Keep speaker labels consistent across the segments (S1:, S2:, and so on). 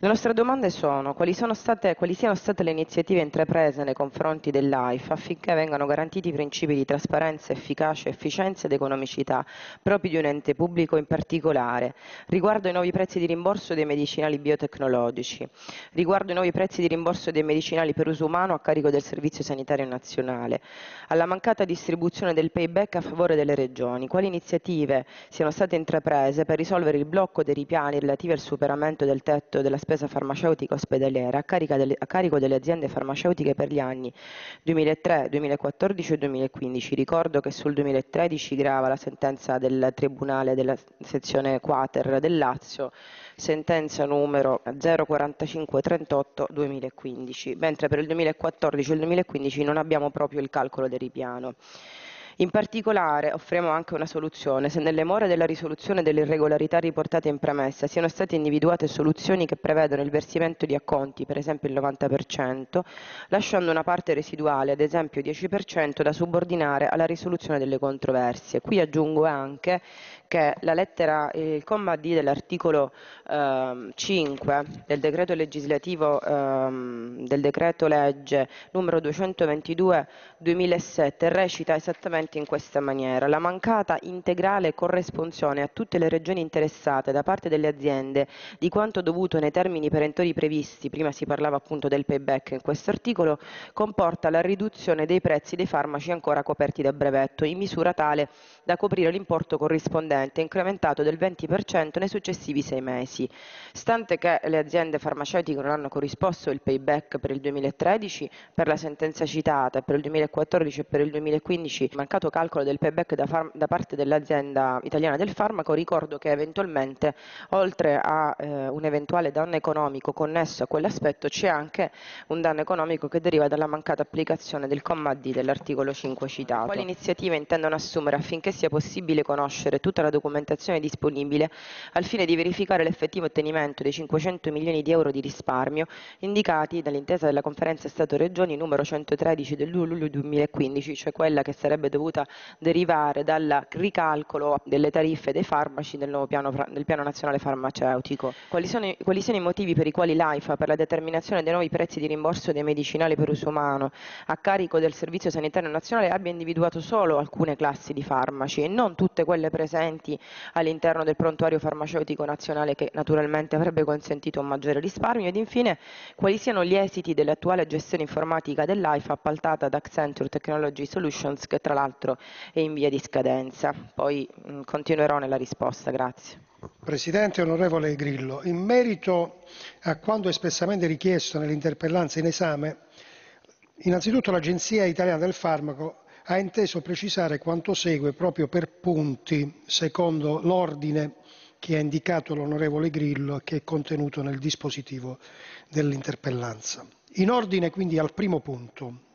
S1: Le nostre domande sono quali, sono state, quali, siano state le iniziative intraprese nei confronti dell'AIFA affinché vengano garantiti i principi di trasparenza, efficacia, efficienza ed economicità propri di un ente pubblico in particolare, riguardo ai nuovi prezzi di rimborso dei medicinali biotecnologici, riguardo ai nuovi prezzi di rimborso dei medicinali per uso umano a carico del Servizio Sanitario Nazionale, alla mancata distribuzione del payback a favore delle regioni, quali iniziative siano state intraprese per risolvere il blocco dei ripiani relativi al superamento del tetto della spesa farmaceutica ospedaliera a, delle, a carico delle aziende farmaceutiche per gli anni 2003, 2014 e 2015. Ricordo che sul 2013 grava la sentenza del Tribunale della sezione Quater del Lazio, sentenza numero 04538 2015, mentre per il 2014 e il 2015 non abbiamo proprio il calcolo del ripiano. In particolare, offriamo anche una soluzione se nelle more della risoluzione delle irregolarità riportate in premessa siano state individuate soluzioni che prevedono il versamento di acconti, per esempio il 90%, lasciando una parte residuale, ad esempio il 10%, da subordinare alla risoluzione delle controversie. Qui aggiungo anche che lettera, il comma D dell'articolo eh, 5 del decreto legislativo eh, del decreto legge numero 222 2007 recita esattamente in questa maniera la mancata integrale corresponsione a tutte le regioni interessate da parte delle aziende di quanto dovuto nei termini perentori previsti prima si parlava appunto del payback in questo articolo comporta la riduzione dei prezzi dei farmaci ancora coperti da brevetto in misura tale da coprire l'importo corrispondente precedente è incrementato del 20% nei successivi sei mesi. Stante che le aziende farmaceutiche non hanno corrisposto il payback per il 2013, per la sentenza citata, per il 2014 e per il 2015, il mancato calcolo del payback da, da parte dell'azienda italiana del farmaco, ricordo che eventualmente, oltre a eh, un eventuale danno economico connesso a quell'aspetto, c'è anche un danno economico che deriva dalla mancata applicazione del comma D dell'articolo 5 citato. Quali iniziative intendono assumere affinché sia possibile conoscere tutta la la documentazione disponibile al fine di verificare l'effettivo ottenimento dei 500 milioni di euro di risparmio indicati dall'intesa della conferenza Stato-Regioni numero 113 del 2 luglio 2015, cioè quella che sarebbe dovuta derivare dal ricalcolo delle tariffe dei farmaci del nuovo piano, del piano nazionale farmaceutico. Quali sono, quali sono i motivi per i quali l'AIFA per la determinazione dei nuovi prezzi di rimborso dei medicinali per uso umano a carico del Servizio Sanitario Nazionale abbia individuato solo alcune classi di farmaci e non tutte quelle presenti pazienti all'interno del prontuario farmaceutico nazionale che naturalmente avrebbe consentito un maggiore risparmio ed infine quali siano gli esiti dell'attuale gestione informatica dell'AIFA appaltata da Accenture Technology Solutions che tra l'altro è in via di scadenza. Poi mh, continuerò nella risposta, grazie.
S2: Presidente, onorevole Grillo, in merito a quanto espressamente richiesto nell'interpellanza in esame, innanzitutto l'Agenzia Italiana del Farmaco ha inteso precisare quanto segue proprio per punti, secondo l'ordine che ha indicato l'onorevole Grillo e che è contenuto nel dispositivo dell'interpellanza. In ordine quindi al primo punto,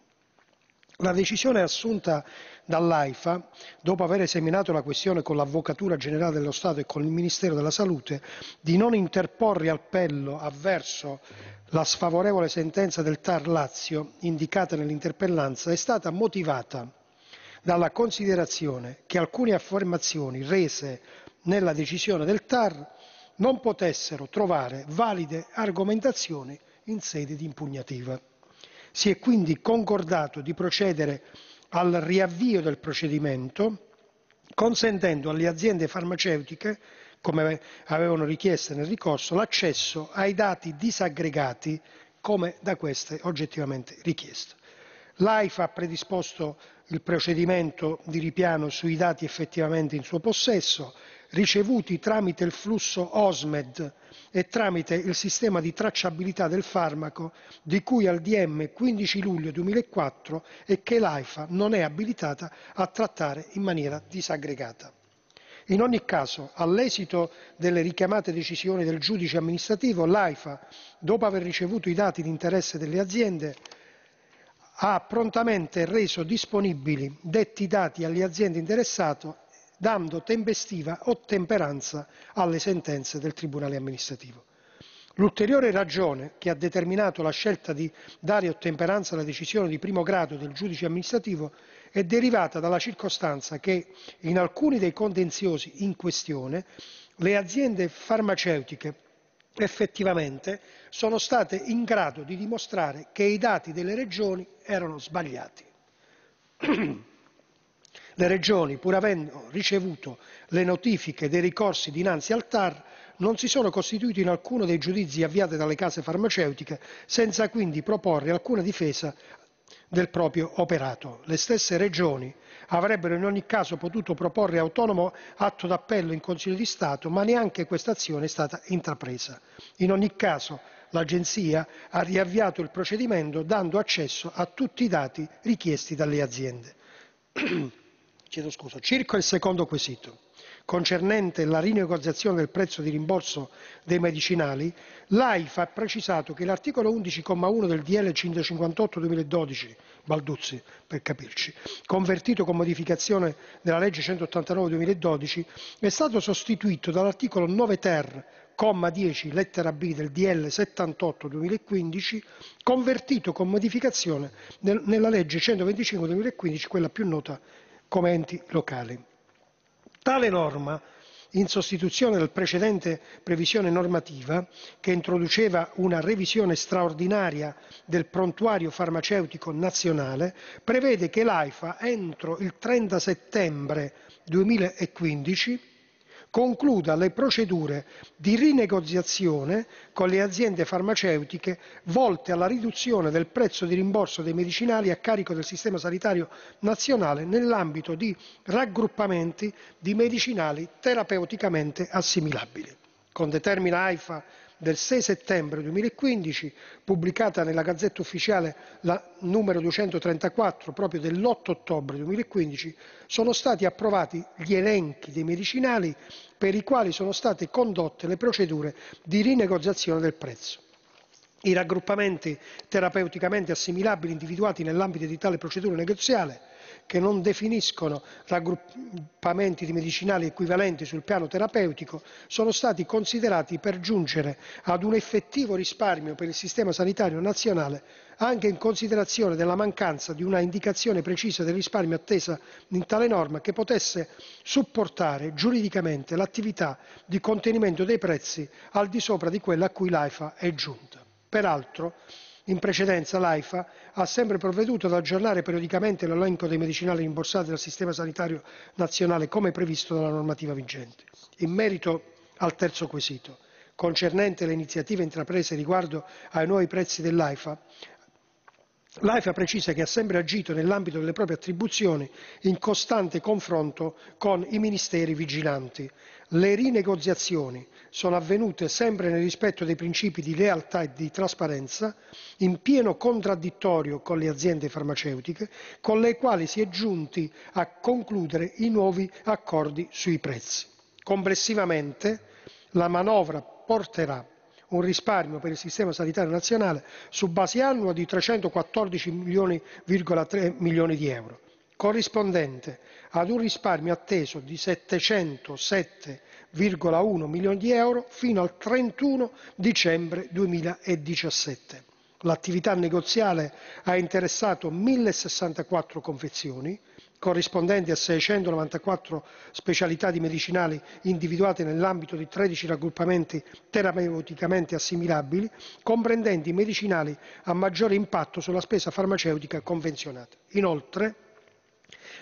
S2: la decisione assunta dall'AIFA, dopo aver esaminato la questione con l'Avvocatura Generale dello Stato e con il Ministero della Salute, di non interporre appello avverso la sfavorevole sentenza del TAR Lazio indicata nell'interpellanza, è stata motivata dalla considerazione che alcune affermazioni rese nella decisione del TAR non potessero trovare valide argomentazioni in sede di impugnativa. Si è quindi concordato di procedere al riavvio del procedimento, consentendo alle aziende farmaceutiche, come avevano richiesto nel ricorso, l'accesso ai dati disaggregati come da queste oggettivamente richiesto. L'AIFA ha predisposto il procedimento di ripiano sui dati effettivamente in suo possesso, ricevuti tramite il flusso OSMED e tramite il sistema di tracciabilità del farmaco di cui al DM 15 luglio 2004 e che l'AIFA non è abilitata a trattare in maniera disaggregata. In ogni caso, all'esito delle richiamate decisioni del giudice amministrativo, l'AIFA, dopo aver ricevuto i dati di interesse delle aziende, ha prontamente reso disponibili detti dati alle aziende interessate dando tempestiva ottemperanza alle sentenze del Tribunale amministrativo. L'ulteriore ragione che ha determinato la scelta di dare ottemperanza alla decisione di primo grado del giudice amministrativo è derivata dalla circostanza che in alcuni dei contenziosi in questione le aziende farmaceutiche effettivamente sono state in grado di dimostrare che i dati delle Regioni erano sbagliati. Le Regioni, pur avendo ricevuto le notifiche dei ricorsi dinanzi al TAR, non si sono costituite in alcuno dei giudizi avviati dalle case farmaceutiche, senza quindi proporre alcuna difesa del proprio operato. Le stesse regioni avrebbero in ogni caso potuto proporre autonomo atto d'appello in Consiglio di Stato, ma neanche questa azione è stata intrapresa. In ogni caso l'Agenzia ha riavviato il procedimento dando accesso a tutti i dati richiesti dalle aziende. Circa il secondo quesito concernente la rinegoziazione del prezzo di rimborso dei medicinali, l'AIFA ha precisato che l'articolo 11,1 del DL legislativo n. 158 del 2012 convertito con modificazione della legge 189 del 2012), è stato sostituito dall'articolo 9-*ter*, comma 10, lettera b) del DL 78 2015, convertito con modificazioni nella legge 125 del 2015, quella più nota come enti locali. Tale norma, in sostituzione della precedente previsione normativa, che introduceva una revisione straordinaria del prontuario farmaceutico nazionale, prevede che l'AIFA, entro il 30 settembre 2015, concluda le procedure di rinegoziazione con le aziende farmaceutiche volte alla riduzione del prezzo di rimborso dei medicinali a carico del sistema sanitario nazionale nell'ambito di raggruppamenti di medicinali terapeuticamente assimilabili. Con determina AIFA del 6 settembre 2015, pubblicata nella Gazzetta Ufficiale la, numero 234 proprio dell'8 ottobre 2015, sono stati approvati gli elenchi dei medicinali per i quali sono state condotte le procedure di rinegoziazione del prezzo. I raggruppamenti terapeuticamente assimilabili individuati nell'ambito di tale procedura negoziale che non definiscono raggruppamenti di medicinali equivalenti sul piano terapeutico sono stati considerati per giungere ad un effettivo risparmio per il Sistema sanitario nazionale, anche in considerazione della mancanza di una indicazione precisa del risparmio attesa in tale norma che potesse supportare giuridicamente l'attività di contenimento dei prezzi al di sopra di quella a cui l'AIFA è giunta. In precedenza l'AIFA ha sempre provveduto ad aggiornare periodicamente l'elenco dei medicinali rimborsati dal Sistema sanitario nazionale come previsto dalla normativa vigente. In merito al terzo quesito, concernente le iniziative intraprese riguardo ai nuovi prezzi dell'AIFA, L'AIFA precisa che ha sempre agito nell'ambito delle proprie attribuzioni in costante confronto con i ministeri vigilanti. Le rinegoziazioni sono avvenute sempre nel rispetto dei principi di lealtà e di trasparenza, in pieno contraddittorio con le aziende farmaceutiche, con le quali si è giunti a concludere i nuovi accordi sui prezzi. Complessivamente la manovra porterà un risparmio per il sistema sanitario nazionale su base annua di 314,3 milioni, milioni di euro, corrispondente ad un risparmio atteso di 707,1 milioni di euro fino al 31 dicembre 2017. L'attività negoziale ha interessato 1064 confezioni, corrispondenti a 694 specialità di medicinali individuate nell'ambito di 13 raggruppamenti terapeuticamente assimilabili, comprendenti i medicinali a maggiore impatto sulla spesa farmaceutica convenzionata. Inoltre,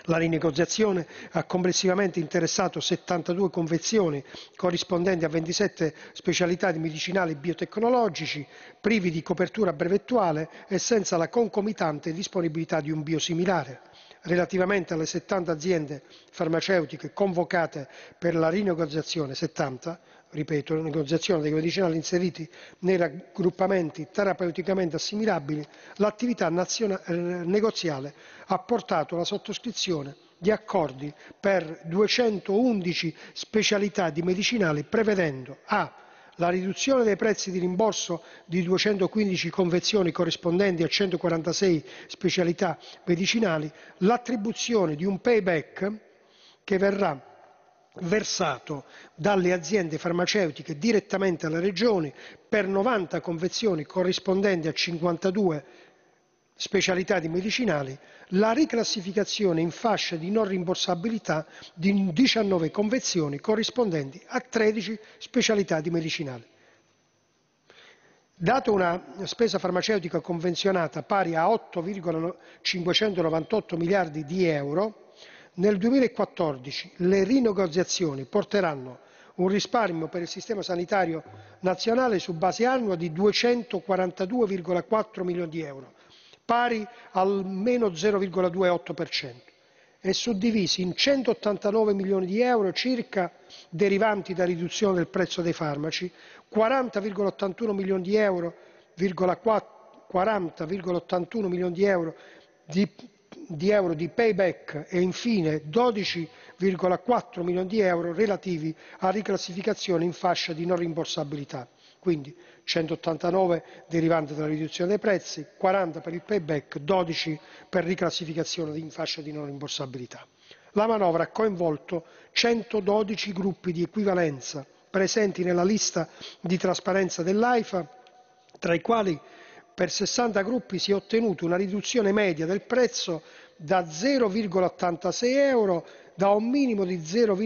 S2: la rinegoziazione ha complessivamente interessato 72 convenzioni corrispondenti a 27 specialità di medicinali biotecnologici, privi di copertura brevettuale e senza la concomitante disponibilità di un biosimilare. Relativamente alle 70 aziende farmaceutiche convocate per la rinegoziazione (70), ripeto, la negoziazione dei medicinali inseriti nei raggruppamenti terapeuticamente assimilabili, l'attività eh, negoziale ha portato alla sottoscrizione di accordi per 211 specialità di medicinali, prevedendo a la riduzione dei prezzi di rimborso di 215 convenzioni corrispondenti a 146 specialità medicinali, l'attribuzione di un payback che verrà versato dalle aziende farmaceutiche direttamente alla Regione per 90 confezioni corrispondenti a 52 specialità di medicinali, la riclassificazione in fascia di non rimborsabilità di 19 confezioni corrispondenti a 13 specialità di medicinali. Dato una spesa farmaceutica convenzionata pari a 8,598 miliardi di euro, nel 2014 le rinegoziazioni porteranno un risparmio per il sistema sanitario nazionale su base annua di 242,4 milioni di euro, pari al meno 0,28%, e suddivisi in 189 milioni di euro circa derivanti da riduzione del prezzo dei farmaci, 40,81 milioni di euro, 40,81 milioni di euro di di euro di payback e infine 12,4 milioni di euro relativi a riclassificazioni in fascia di non rimborsabilità quindi 189 derivanti dalla riduzione dei prezzi, 40 per il payback, 12 per riclassificazione in fascia di non rimborsabilità. La manovra ha coinvolto 112 gruppi di equivalenza presenti nella lista di trasparenza dell'AIFA, tra i quali per 60 gruppi si è ottenuta una riduzione media del prezzo da 0,86 euro da un minimo di, 0,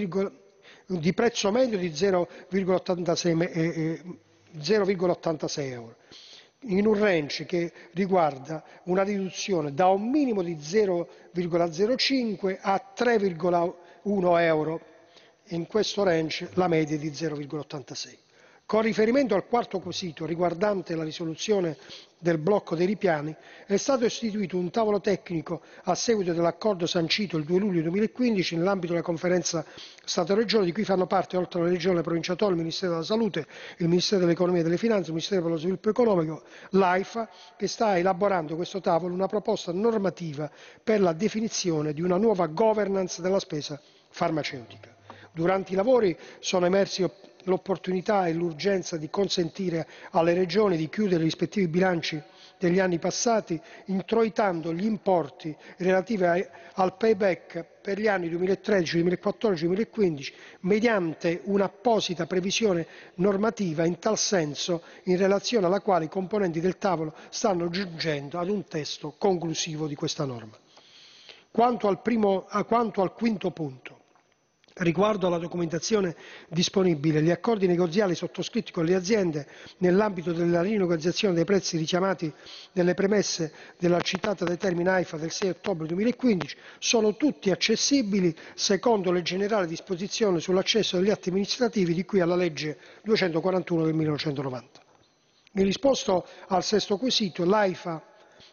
S2: di prezzo medio di 0,86 eh, eh, euro in un range che riguarda una riduzione da un minimo di 0,05 a 3,1 euro in questo range la media è di 0,86 con riferimento al quarto quesito, riguardante la risoluzione del blocco dei ripiani, è stato istituito un tavolo tecnico a seguito dell'accordo sancito il 2 luglio 2015 nell'ambito della conferenza Stato-Regione, di cui fanno parte, oltre alla Regione, le Province autonome, il Ministero della Salute, il Ministero dell'Economia e delle Finanze, il Ministero per lo Sviluppo Economico, l'AIFA, che sta elaborando questo tavolo una proposta normativa per la definizione di una nuova governance della spesa farmaceutica. Durante i lavori sono emersi l'opportunità e l'urgenza di consentire alle Regioni di chiudere i rispettivi bilanci degli anni passati, introitando gli importi relativi al payback per gli anni 2013, 2014 e 2015 mediante un'apposita previsione normativa in tal senso, in relazione alla quale i componenti del tavolo stanno giungendo ad un testo conclusivo di questa norma. Quanto al, primo, quanto al quinto punto, Riguardo alla documentazione disponibile, gli accordi negoziali sottoscritti con le aziende nell'ambito della rinegoziazione dei prezzi richiamati nelle premesse della citata determina AIFA del 6 ottobre 2015 sono tutti accessibili secondo le generali disposizioni sull'accesso agli atti amministrativi di cui alla legge 241 del 1990. In risposta al sesto quesito, l'AIFA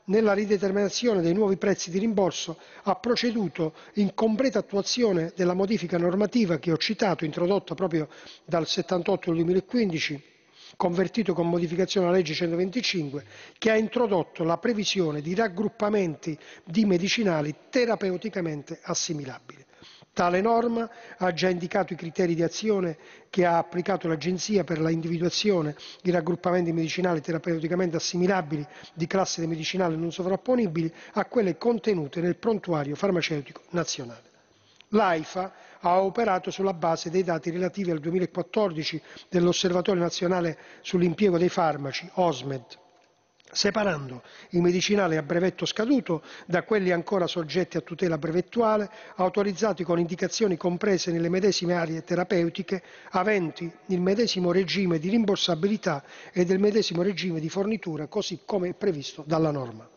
S2: nella rideterminazione dei nuovi prezzi di rimborso ha proceduto in completa attuazione della modifica normativa che ho citato, introdotta proprio dal 78 del 2015 convertito con modificazione alla legge 125, che ha introdotto la previsione di raggruppamenti di medicinali terapeuticamente assimilabili. Tale norma ha già indicato i criteri di azione che ha applicato l'Agenzia per la individuazione di raggruppamenti medicinali terapeuticamente assimilabili di classe dei medicinali non sovrapponibili a quelle contenute nel prontuario farmaceutico nazionale. L'AIFA ha operato sulla base dei dati relativi al 2014 dell'Osservatorio nazionale sull'impiego dei farmaci, OSMED, separando i medicinali a brevetto scaduto da quelli ancora soggetti a tutela brevettuale, autorizzati con indicazioni comprese nelle medesime aree terapeutiche, aventi il medesimo regime di rimborsabilità e del medesimo regime di fornitura, così come previsto dalla norma.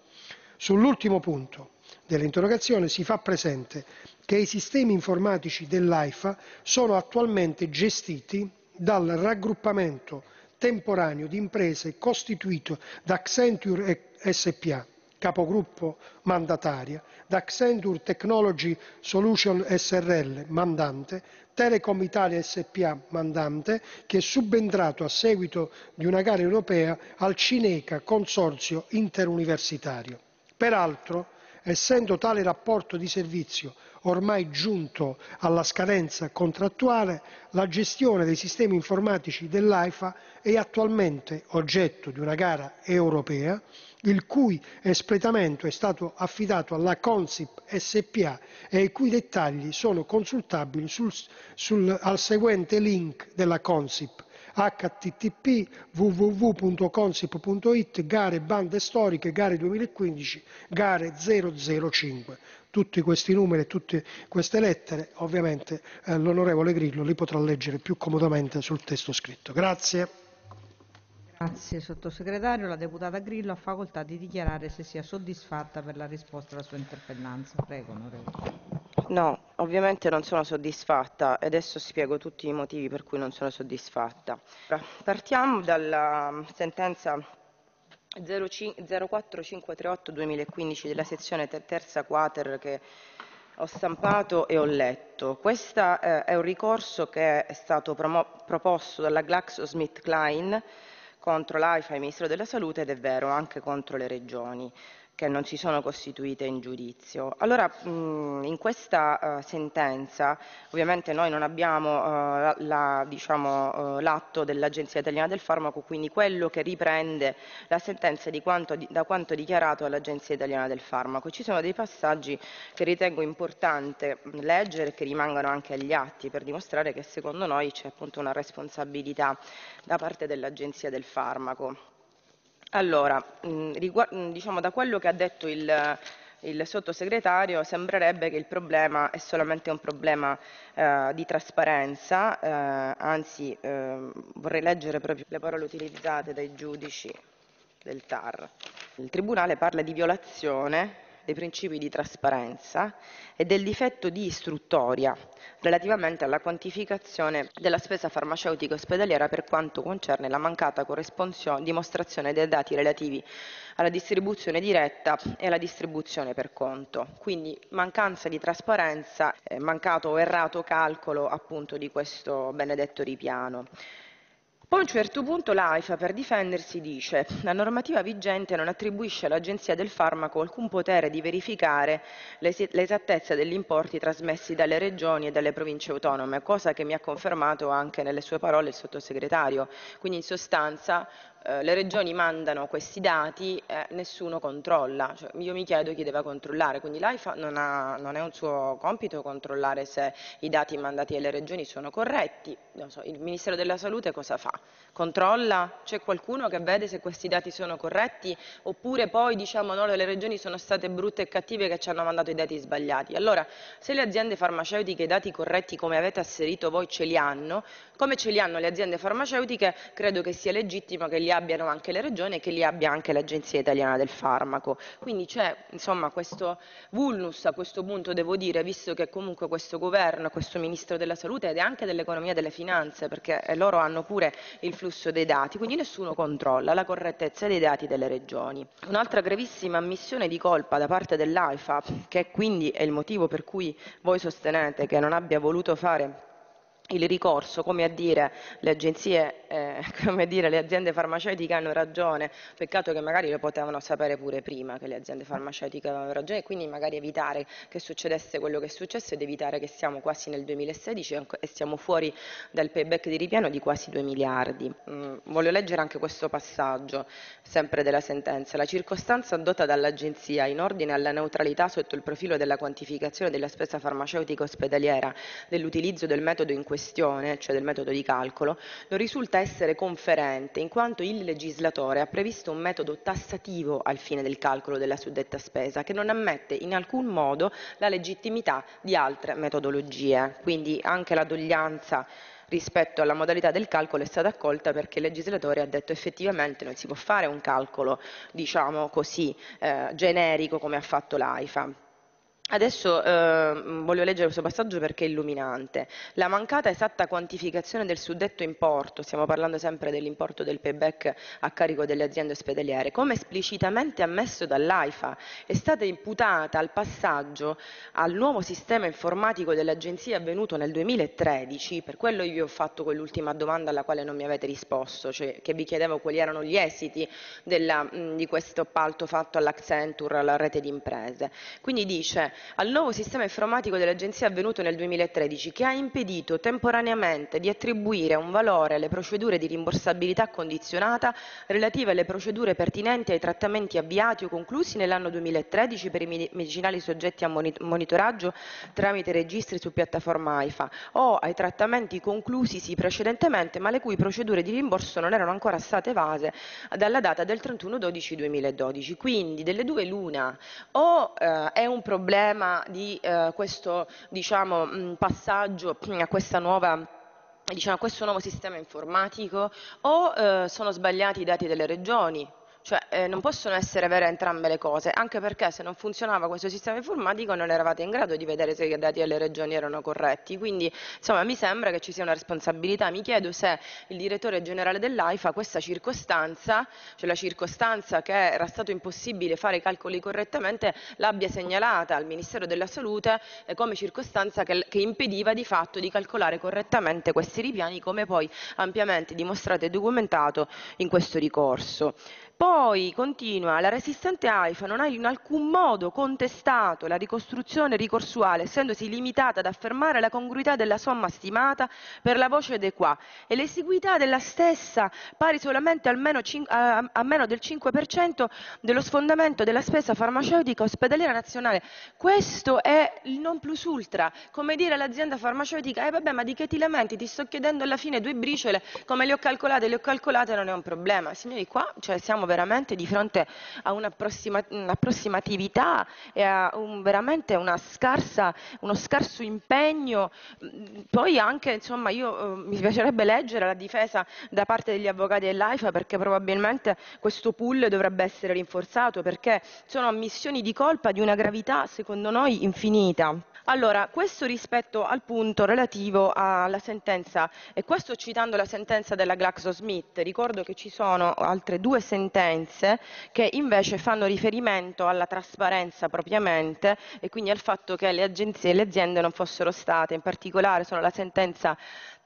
S2: Sull'ultimo punto dell'interrogazione si fa presente che i sistemi informatici dell'AIFA sono attualmente gestiti dal raggruppamento temporaneo di imprese costituito da Accenture SpA, capogruppo mandataria, da Accenture Technology Solution SRL mandante, Telecom Italia SpA mandante, che è subentrato a seguito di una gara europea al Cineca Consorzio Interuniversitario. Peraltro, essendo tale rapporto di servizio ormai giunto alla scadenza contrattuale, la gestione dei sistemi informatici dell'AIFA è attualmente oggetto di una gara europea, il cui espletamento è stato affidato alla Consip SPA e i cui dettagli sono consultabili sul, sul, al seguente link della Consip http www.consip.it, gare bande storiche, gare 2015, gare 005. Tutti questi numeri e tutte queste lettere ovviamente eh, l'onorevole Grillo li potrà leggere più comodamente sul testo scritto. Grazie.
S1: Grazie sottosegretario. La deputata Grillo ha facoltà di dichiarare se sia soddisfatta per la risposta alla sua interpellanza. Prego, onorevole. No, ovviamente non sono soddisfatta e adesso spiego tutti i motivi per cui non sono soddisfatta. Partiamo dalla sentenza 04538-2015 della sezione terza quater che ho stampato e ho letto. Questo eh, è un ricorso che è stato proposto dalla GlaxoSmithKline contro l'AIFA, e il Ministro della Salute, ed è vero anche contro le regioni che non si sono costituite in giudizio. Allora, mh, in questa uh, sentenza, ovviamente noi non abbiamo uh, l'atto diciamo, uh, dell'Agenzia Italiana del Farmaco, quindi quello che riprende la sentenza di quanto, di, da quanto dichiarato all'Agenzia Italiana del Farmaco. Ci sono dei passaggi che ritengo importante leggere e che rimangono anche agli atti per dimostrare che secondo noi c'è appunto una responsabilità da parte dell'Agenzia del Farmaco. Allora, mm, mm, diciamo da quello che ha detto il, il sottosegretario sembrerebbe che il problema è solamente un problema eh, di trasparenza, eh, anzi eh, vorrei leggere proprio le parole utilizzate dai giudici del TAR. Il Tribunale parla di violazione dei principi di trasparenza e del difetto di istruttoria relativamente alla quantificazione della spesa farmaceutica ospedaliera per quanto concerne la mancata dimostrazione dei dati relativi alla distribuzione diretta e alla distribuzione per conto. Quindi mancanza di trasparenza, eh, mancato o errato calcolo appunto di questo benedetto ripiano. Poi a un certo punto l'AIFA, per difendersi, dice che la normativa vigente non attribuisce all'Agenzia del farmaco alcun potere di verificare l'esattezza degli importi trasmessi dalle regioni e dalle province autonome, cosa che mi ha confermato anche nelle sue parole il sottosegretario. Quindi in sostanza eh, le regioni mandano questi dati e eh, nessuno controlla. Cioè, io mi chiedo chi deve controllare, quindi l'AIFA non, non è un suo compito controllare se i dati mandati alle regioni sono corretti. So, il Ministero della Salute cosa fa? Controlla? C'è qualcuno che vede se questi dati sono corretti oppure poi diciamo no, le regioni sono state brutte e cattive che ci hanno mandato i dati sbagliati. Allora, se le aziende farmaceutiche i dati corretti come avete asserito voi ce li hanno, come ce li hanno le aziende farmaceutiche credo che sia legittimo che li abbiano anche le regioni e che li abbia anche l'Agenzia Italiana del Farmaco. Quindi c'è insomma questo vulnus a questo punto, devo dire, visto che comunque questo governo, questo Ministro della Salute ed anche dell'Economia e delle Finanze, perché eh, loro hanno pure il flusso dei dati, quindi nessuno controlla la correttezza dei dati delle regioni. Un'altra gravissima ammissione di colpa da parte dell'AIFA, che quindi è il motivo per cui voi sostenete che non abbia voluto fare il ricorso, come a dire le agenzie, eh, come dire le aziende farmaceutiche hanno ragione, peccato che magari lo potevano sapere pure prima che le aziende farmaceutiche avevano ragione e quindi magari evitare che succedesse quello che è successo ed evitare che siamo quasi nel 2016 e siamo fuori dal payback di ripiano di quasi 2 miliardi. Mm, voglio leggere anche questo passaggio, sempre della sentenza. La circostanza adotta dall'agenzia in ordine alla neutralità sotto il profilo della quantificazione della spesa farmaceutica ospedaliera, dell'utilizzo del metodo in questione questione, cioè del metodo di calcolo, non risulta essere conferente in quanto il legislatore ha previsto un metodo tassativo al fine del calcolo della suddetta spesa che non ammette in alcun modo la legittimità di altre metodologie. Quindi anche la doglianza rispetto alla modalità del calcolo è stata accolta perché il legislatore ha detto effettivamente non si può fare un calcolo, diciamo così, eh, generico come ha fatto l'AIFA. Adesso eh, voglio leggere questo passaggio perché è illuminante. La mancata esatta quantificazione del suddetto importo, stiamo parlando sempre dell'importo del payback a carico delle aziende ospedaliere, come esplicitamente ammesso dall'AIFA, è stata imputata al passaggio al nuovo sistema informatico dell'agenzia avvenuto nel 2013, per quello io ho fatto quell'ultima domanda alla quale non mi avete risposto, cioè che vi chiedevo quali erano gli esiti della, di questo appalto fatto all'Accenture, alla rete di imprese. Quindi dice al nuovo sistema informatico dell'Agenzia avvenuto nel 2013 che ha impedito temporaneamente di attribuire un valore alle procedure di rimborsabilità condizionata relative alle procedure pertinenti ai trattamenti avviati o conclusi nell'anno 2013 per i medicinali soggetti a monitoraggio tramite registri su piattaforma AIFA o ai trattamenti conclusisi precedentemente ma le cui procedure di rimborso non erano ancora state evase dalla data del 31 12 2012. Quindi delle due l'una o eh, è un problema tema di eh, questo diciamo, mm, passaggio a questa nuova diciamo, questo nuovo sistema informatico o eh, sono sbagliati i dati delle regioni cioè, eh, non possono essere vere entrambe le cose, anche perché se non funzionava questo sistema informatico non eravate in grado di vedere se i dati alle regioni erano corretti. Quindi, insomma, mi sembra che ci sia una responsabilità. Mi chiedo se il direttore generale dell'AIFA questa circostanza, cioè la circostanza che era stato impossibile fare i calcoli correttamente, l'abbia segnalata al Ministero della Salute eh, come circostanza che, che impediva di fatto di calcolare correttamente questi ripiani, come poi ampiamente dimostrato e documentato in questo ricorso. Poi, continua, la resistente AIFA non ha in alcun modo contestato la ricostruzione ricorsuale, essendosi limitata ad affermare la congruità della somma stimata per la voce de qua e l'esiguità della stessa pari solamente meno a, a meno del 5% dello sfondamento della spesa farmaceutica ospedaliera nazionale. Questo è il non plus ultra, come dire all'azienda farmaceutica, eh vabbè ma di che ti lamenti, ti sto chiedendo alla fine due briciole, come le ho calcolate, le ho calcolate, non è un problema. Signori qua, cioè siamo veramente di fronte a un'approssimatività e a un, veramente una scarsa, uno scarso impegno. Mm, poi anche, insomma, io, eh, mi piacerebbe leggere la difesa da parte degli avvocati dell'AIFA perché probabilmente questo pool dovrebbe essere rinforzato perché sono ammissioni di colpa di una gravità, secondo noi, infinita. Allora, questo rispetto al punto relativo alla sentenza, e questo citando la sentenza della GlaxoSmith, ricordo che ci sono altre due sentenze che invece fanno riferimento alla trasparenza propriamente e quindi al fatto che le agenzie e le aziende non fossero state, in particolare sono la sentenza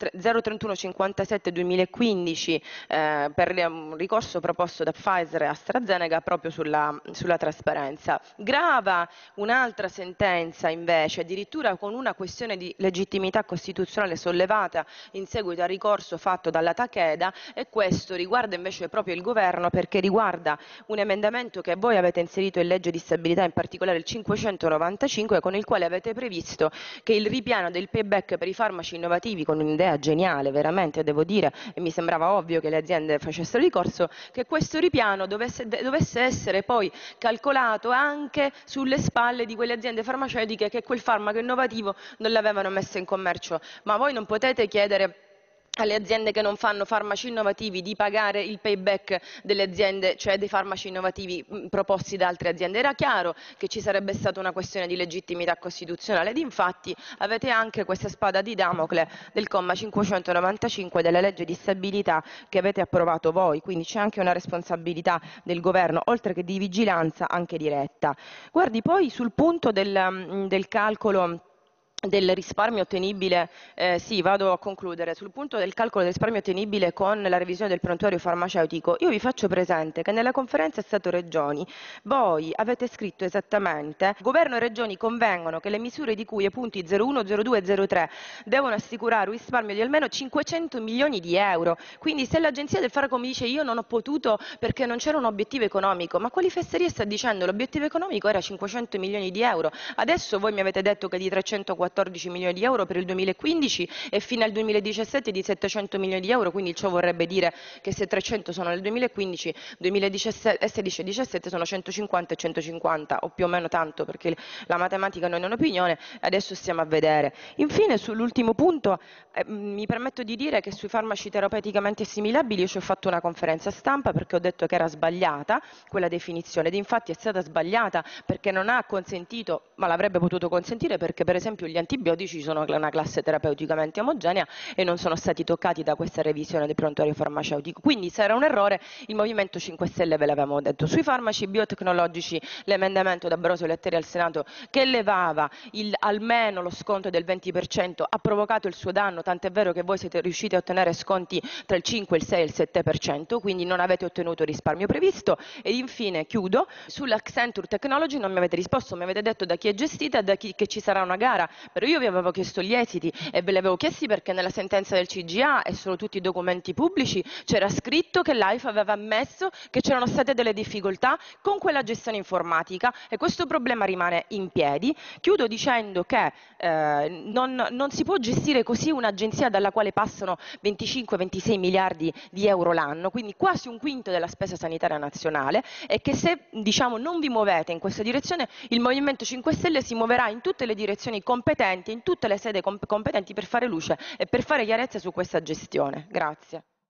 S1: 03157 2015 eh, per un ricorso proposto da Pfizer e AstraZeneca proprio sulla, sulla trasparenza. Grava un'altra sentenza invece, addirittura con una questione di legittimità costituzionale sollevata in seguito al ricorso fatto dalla Takeda e questo riguarda invece proprio il governo perché riguarda un emendamento che voi avete inserito in legge di stabilità, in particolare il 595, con il quale avete previsto che il ripiano del payback per i farmaci innovativi con un'idea un'idea geniale, veramente devo dire, e mi sembrava ovvio che le aziende facessero ricorso, che questo ripiano dovesse, dovesse essere poi calcolato anche sulle spalle di quelle aziende farmaceutiche che quel farmaco innovativo non l'avevano messo in commercio. Ma voi non potete chiedere alle aziende che non fanno farmaci innovativi di pagare il payback delle aziende, cioè dei farmaci innovativi mm, proposti da altre aziende. Era chiaro che ci sarebbe stata una questione di legittimità costituzionale ed infatti avete anche questa spada di Damocle del comma 595 della legge di stabilità che avete approvato voi, quindi c'è anche una responsabilità del governo, oltre che di vigilanza anche diretta. Guardi, poi sul punto del, mm, del calcolo del risparmio ottenibile, eh, sì, vado a concludere, sul punto del calcolo del risparmio ottenibile con la revisione del prontuario farmaceutico, io vi faccio presente che nella conferenza Stato-Regioni voi avete scritto esattamente Governo e Regioni convengono che le misure di cui ai punti 01, 02 e 03 devono assicurare un risparmio di almeno 500 milioni di euro, quindi se l'agenzia del farmaco mi dice io non ho potuto perché non c'era un obiettivo economico, ma quali fesserie sta dicendo? L'obiettivo economico era 500 milioni di euro, adesso voi mi avete detto che di 340 14 milioni di euro per il 2015 e fino al 2017 di 700 milioni di euro, quindi ciò vorrebbe dire che se 300 sono nel 2015, 2016 e 2017 sono 150 e 150 o più o meno tanto perché la matematica non è un'opinione, adesso stiamo a vedere. Infine sull'ultimo punto eh, mi permetto di dire che sui farmaci terapeuticamente assimilabili io ci ho fatto una conferenza stampa perché ho detto che era sbagliata quella definizione ed infatti è stata sbagliata perché non ha consentito, ma l'avrebbe potuto consentire perché per esempio gli antibiotici sono una classe terapeuticamente omogenea e non sono stati toccati da questa revisione del prontuario farmaceutico. Quindi se era un errore il Movimento 5 Stelle ve l'avevamo detto. Sui farmaci biotecnologici l'emendamento da Barroso e Letteri al Senato che elevava il, almeno lo sconto del 20% ha provocato il suo danno, tant'è vero che voi siete riusciti a ottenere sconti tra il 5, il 6 e il 7%, quindi non avete ottenuto il risparmio previsto. E infine chiudo, sull'Accenture Technology non mi avete risposto, mi avete detto da chi è gestita da chi che ci sarà una gara però io vi avevo chiesto gli esiti e ve li avevo chiesti perché nella sentenza del CGA e sono tutti i documenti pubblici c'era scritto che l'AIFA aveva ammesso che c'erano state delle difficoltà con quella gestione informatica e questo problema rimane in piedi. Chiudo dicendo che eh, non, non si può gestire così un'agenzia dalla quale passano 25-26 miliardi di euro l'anno, quindi quasi un quinto della spesa sanitaria nazionale e che se diciamo, non vi muovete in questa direzione il Movimento 5 Stelle si muoverà in tutte le direzioni competenti competenti in tutte le sedi competenti per fare luce e per fare chiarezza su questa gestione. Grazie.